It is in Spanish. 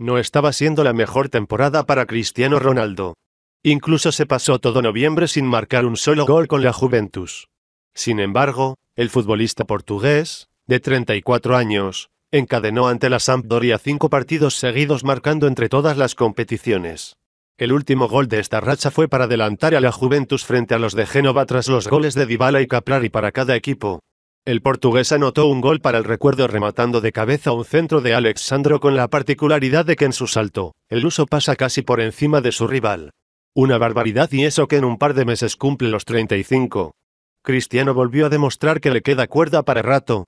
No estaba siendo la mejor temporada para Cristiano Ronaldo. Incluso se pasó todo noviembre sin marcar un solo gol con la Juventus. Sin embargo, el futbolista portugués, de 34 años, encadenó ante la Sampdoria cinco partidos seguidos marcando entre todas las competiciones. El último gol de esta racha fue para adelantar a la Juventus frente a los de Génova tras los goles de Dybala y Caprari para cada equipo, el portugués anotó un gol para el recuerdo rematando de cabeza un centro de Alexandro con la particularidad de que en su salto, el uso pasa casi por encima de su rival. Una barbaridad y eso que en un par de meses cumple los 35. Cristiano volvió a demostrar que le queda cuerda para rato,